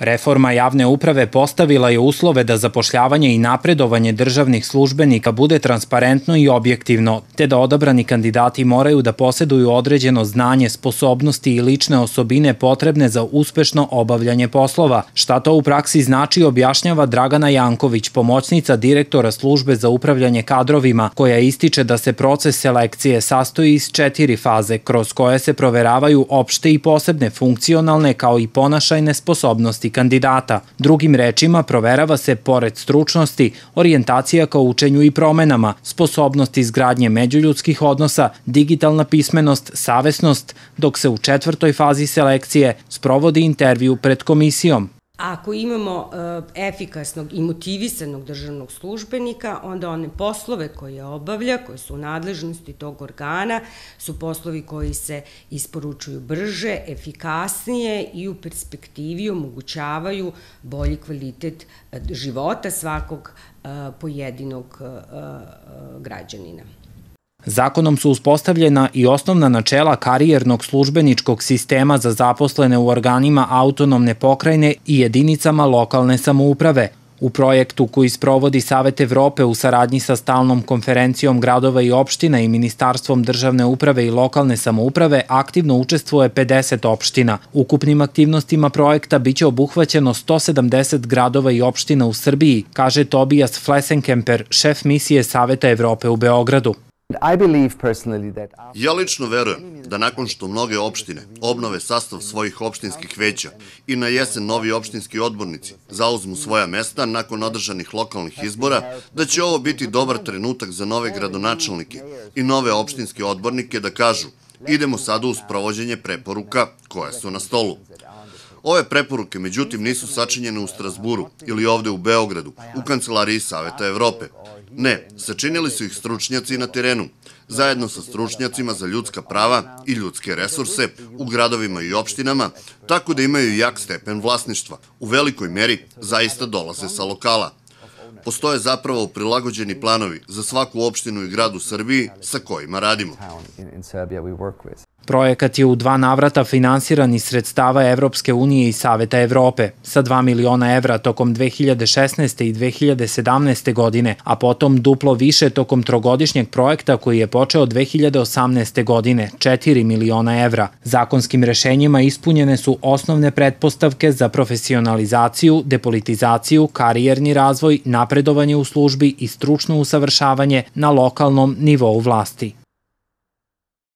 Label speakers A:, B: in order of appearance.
A: Reforma javne uprave postavila je uslove da zapošljavanje i napredovanje državnih službenika bude transparentno i objektivno, te da odabrani kandidati moraju da poseduju određeno znanje, sposobnosti i lične osobine potrebne za uspešno obavljanje poslova. Šta to u praksi znači objašnjava Dragana Janković, pomoćnica direktora službe za upravljanje kadrovima, koja ističe da se proces selekcije sastoji iz četiri faze, kroz koje se proveravaju opšte i posebne funkcionalne kao i ponašajne sposobnosti vrednosti kandidata. Drugim rečima, proverava se, pored stručnosti, orijentacija ka učenju i promenama, sposobnost izgradnje međuljudskih odnosa, digitalna pismenost, savesnost, dok se u četvrtoj fazi selekcije sprovodi intervju pred komisijom.
B: Ako imamo e, efikasnog i motivisanog državnog službenika, onda one poslove koje obavlja, koje su u nadležnosti tog organa, su poslovi koji se isporučuju brže, efikasnije i u perspektivi omogućavaju bolji kvalitet e, života svakog e, pojedinog građanina.
A: Zakonom su uspostavljena i osnovna načela karijernog službeničkog sistema za zaposlene u organima autonomne pokrajine i jedinicama lokalne samouprave. U projektu koji sprovodi Savet Evrope u saradnji sa Stalnom konferencijom gradova i opština i Ministarstvom državne uprave i lokalne samouprave aktivno učestvuje 50 opština. Ukupnim aktivnostima projekta biće obuhvaćeno 170 gradova i opština u Srbiji, kaže Tobias Flesenkemper, šef misije Saveta Evrope u Beogradu.
C: Ja lično verujem da nakon što mnoge opštine obnove sastav svojih opštinskih veća i na jesen novi opštinski odbornici zauzmu svoja mesta nakon održanih lokalnih izbora, da će ovo biti dobar trenutak za nove gradonačelnike i nove opštinske odbornike da kažu idemo sada u sprovođenje preporuka koje su na stolu. Ove preporuke, međutim, nisu sačinjene u Strasburu ili ovde u Beogradu, u Kancelariji Saveta Evrope. Ne, sačinili su ih stručnjaci na terenu, zajedno sa stručnjacima za ljudska prava i ljudske resurse u gradovima i opštinama, tako da imaju jak stepen vlasništva. U velikoj meri zaista dolaze sa lokala. Postoje zapravo prilagođeni planovi za svaku opštinu i grad u Srbiji sa kojima radimo.
A: Projekat je u dva navrata finansiran iz sredstava Evropske unije i Saveta Evrope sa 2 miliona evra tokom 2016. i 2017. godine, a potom duplo više tokom trogodišnjeg projekta koji je počeo 2018. godine, 4 miliona evra. Zakonskim rešenjima ispunjene su osnovne pretpostavke za profesionalizaciju, depolitizaciju, karijerni razvoj, napredovanje u službi i stručno usavršavanje na lokalnom nivou vlasti.